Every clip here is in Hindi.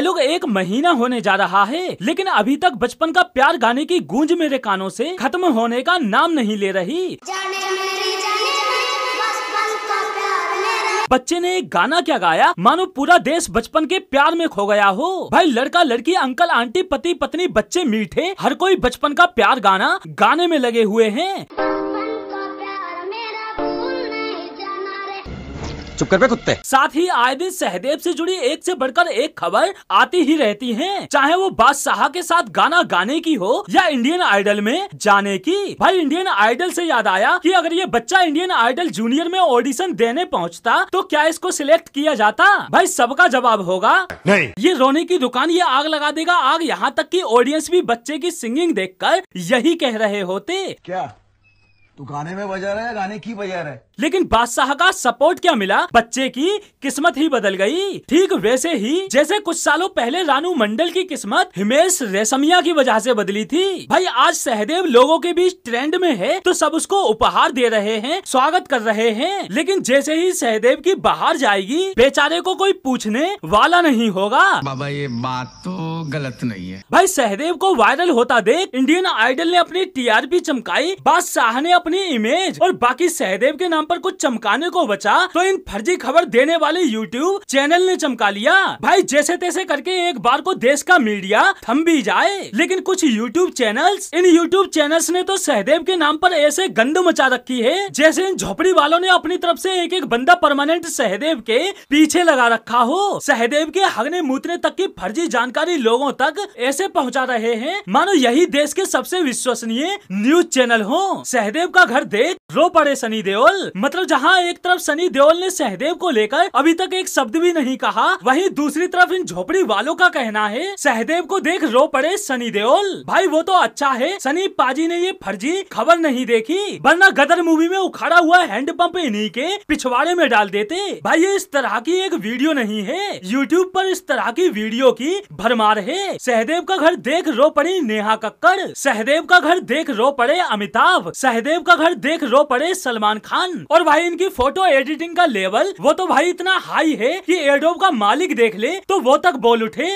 लोग एक महीना होने जा रहा है लेकिन अभी तक बचपन का प्यार गाने की गूंज मेरे कानों से खत्म होने का नाम नहीं ले रही जाने मेरी, जाने मेरी, बच्चे ने एक गाना क्या गाया मानो पूरा देश बचपन के प्यार में खो गया हो भाई लड़का लड़की अंकल आंटी पति पत्नी बच्चे मीठे हर कोई बचपन का प्यार गाना गाने में लगे हुए हैं चुप कर पे कुत्ते साथ ही आए दिन सहदेव से जुड़ी एक से बढ़कर एक खबर आती ही रहती है चाहे वो बादशाह के साथ गाना गाने की हो या इंडियन आइडल में जाने की भाई इंडियन आइडल से याद आया कि अगर ये बच्चा इंडियन आइडल जूनियर में ऑडिशन देने पहुंचता तो क्या इसको सिलेक्ट किया जाता भाई सबका जवाब होगा नहीं ये रोने की दुकान ये आग लगा देगा आग यहाँ तक की ऑडियंस भी बच्चे की सिंगिंग देख यही कह रहे होते क्या तो गाने में बजा रहा है गाने की बजा रहा है लेकिन बादशाह का सपोर्ट क्या मिला बच्चे की किस्मत ही बदल गई ठीक वैसे ही जैसे कुछ सालों पहले रानू मंडल की किस्मत हिमेश रेशमिया की वजह से बदली थी भाई आज सहदेव लोगों के बीच ट्रेंड में है तो सब उसको उपहार दे रहे हैं स्वागत कर रहे हैं लेकिन जैसे ही सहदेव की बाहर जाएगी बेचारे को कोई पूछने वाला नहीं होगा बाबा ये बात तो गलत नहीं है भाई सहदेव को वायरल होता देख इंडियन आइडल ने अपनी टीआरपी चमकाई बादशाह ने अपनी इमेज और बाकी सहदेव के नाम पर कुछ चमकाने को बचा तो इन फर्जी खबर देने वाले यूट्यूब चैनल ने चमका लिया भाई जैसे तैसे करके एक बार को देश का मीडिया थम भी जाए लेकिन कुछ यूट्यूब चैनल्स इन यूट्यूब चैनल्स ने तो सहदेव के नाम पर ऐसे गंद मचा रखी है जैसे इन झोपड़ी वालों ने अपनी तरफ ऐसी एक एक बंदा परमानेंट सहदेव के पीछे लगा रखा हो सहदेव के हगने मूतने तक की फर्जी जानकारी लोगों तक ऐसे पहुंचा रहे हैं मानो यही देश के सबसे विश्वसनीय न्यूज चैनल हो सहदेव का घर देख रो पड़े सनी देओल मतलब जहाँ एक तरफ सनी देओल ने सहदेव को लेकर अभी तक एक शब्द भी नहीं कहा वहीं दूसरी तरफ इन झोपड़ी वालों का कहना है सहदेव को देख रो पड़े सनी देओल भाई वो तो अच्छा है सनी पाजी ने ये फर्जी खबर नहीं देखी वरना गदर मूवी में उखाड़ा हुआ हैंडपम्प इन्हीं के पिछवाड़े में डाल देते भाई ये इस तरह की एक वीडियो नहीं है यूट्यूब पर इस तरह की वीडियो की भरमार है सहदेव का घर देख रो पड़ी नेहा कक्कड़ सहदेव का घर देख रो पड़े अमिताभ सहदेव का घर देख रो पड़े सलमान खान और भाई इनकी फोटो एडिटिंग का लेवल वो तो भाई इतना हाई है कि एडोब का मालिक देख ले तो वो तक बोल उठे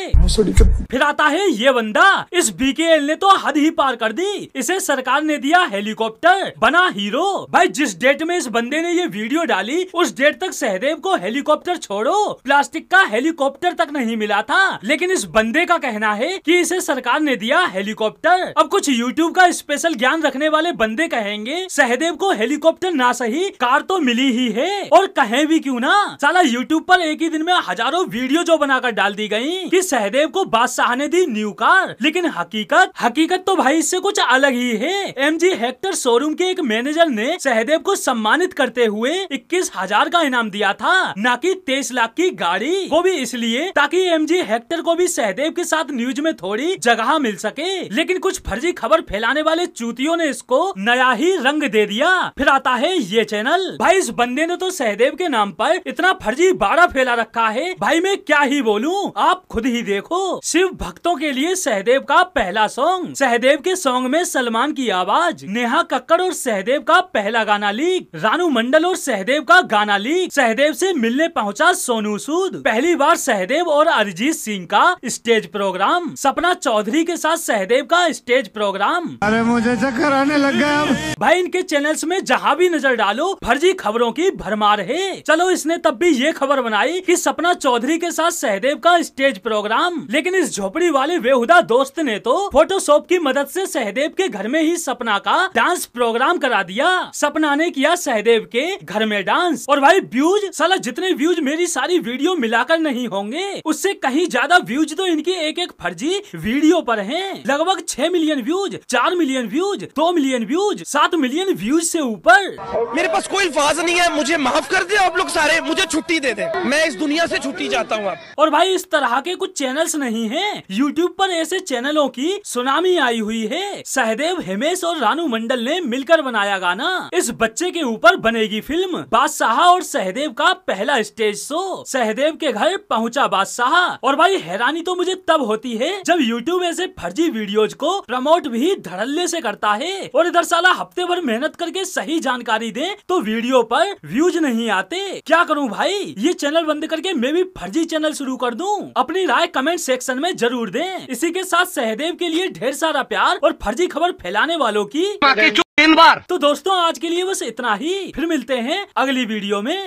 फिर आता है ये बंदा इस बीकेएल ने तो हद ही पार कर दी इसे सरकार ने दिया हेलीकॉप्टर बना हीरो भाई जिस डेट में इस बंदे ने ये वीडियो डाली उस डेट तक सहदेव को हेलीकॉप्टर छोड़ो प्लास्टिक का हेलीकॉप्टर तक नहीं मिला था लेकिन इस बंदे का कहना है कि इसे सरकार ने दिया हेलीकॉप्टर अब कुछ यूट्यूब का स्पेशल ज्ञान रखने वाले बंदे कहेंगे में सहदेव को हेलीकॉप्टर ना सही कार तो मिली ही है और कहे भी क्यों ना साला यूट्यूब पर एक ही दिन में हजारों वीडियो जो बनाकर डाल दी गयी की सहदेव को बादशाह ने दी न्यू कार लेकिन हकीकत हकीकत तो भाई इससे कुछ अलग ही है एम जी हेक्टर शोरूम के एक मैनेजर ने सहदेव को सम्मानित करते हुए इक्कीस हजार का इनाम दिया था न की तेईस लाख की गाड़ी वो भी इसलिए ताकि एम जी हेक्टर को भी सहदेव के साथ न्यूज में थोड़ी जगह मिल सके लेकिन कुछ फर्जी खबर फैलाने वाले चूतियों ने इसको नया ही रंग रंग दे दिया फिर आता है ये चैनल भाई इस बंदे ने तो सहदेव के नाम पर इतना फर्जी बाड़ा फैला रखा है भाई मैं क्या ही बोलूँ आप खुद ही देखो शिव भक्तों के लिए सहदेव का पहला सॉन्ग सहदेव के सॉन्ग में सलमान की आवाज नेहा कक्कड़ और सहदेव का पहला गाना लीक रानू मंडल और सहदेव का गाना लीक सहदेव से मिलने पहुंचा सोनू सूद पहली बार सहदेव और अरिजीत सिंह का स्टेज प्रोग्राम सपना चौधरी के साथ सहदेव का स्टेज प्रोग्राम अरे मुझे चक्कर आने लग गया भाई इनके चैनल्स में जहाँ भी नजर डालो फर्जी खबरों की भरमार है चलो इसने तब भी ये खबर बनाई कि सपना चौधरी के साथ सहदेव का स्टेज प्रोग्राम लेकिन इस झोपड़ी वाले बेहुदा दोस्त ने तो फोटोशॉप की मदद से सहदेव के घर में ही सपना का डांस प्रोग्राम करा दिया सपना ने किया सहदेव के घर में डांस और भाई व्यूज सला जितने व्यूज मेरी सारी वीडियो मिलाकर नहीं होंगे उससे कहीं ज्यादा व्यूज तो इनकी एक एक फर्जी वीडियो पर हैं लगभग छह मिलियन व्यूज चार मिलियन व्यूज दो मिलियन व्यूज सात मिलियन व्यूज से ऊपर मेरे पास कोई अल्फाज नहीं है मुझे माफ कर दे आप लोग सारे मुझे छुट्टी दे दे मैं इस दुनिया से छुट्टी जाता हूँ और भाई इस तरह के कुछ चैनल्स नहीं है यूट्यूब पर ऐसे चैनलों की सुनामी आई हुई है सहदेव हेमेश और रानू मंडल ने मिलकर बनाया गाना इस बच्चे के ऊपर बनेगी फिल्म बादशाह और सहदेव का पहला स्टेज शो सहदेव के घर पहुँचा बादशाह और भाई हैरानी तो मुझे तब होती है जब यूट्यूब ऐसे फर्जी वीडियोज को प्रमोट भी धड़ल्ले ऐसी करता है और इधर साला हफ्ते भर मेहनत करके सही जानकारी दें तो वीडियो पर व्यूज नहीं आते क्या करूं भाई ये चैनल बंद करके मैं भी फर्जी चैनल शुरू कर दूं अपनी राय कमेंट सेक्शन में जरूर दें इसी के साथ सहदेव के लिए ढेर सारा प्यार और फर्जी खबर फैलाने वालों की तीन बार तो दोस्तों आज के लिए बस इतना ही फिर मिलते हैं अगली वीडियो में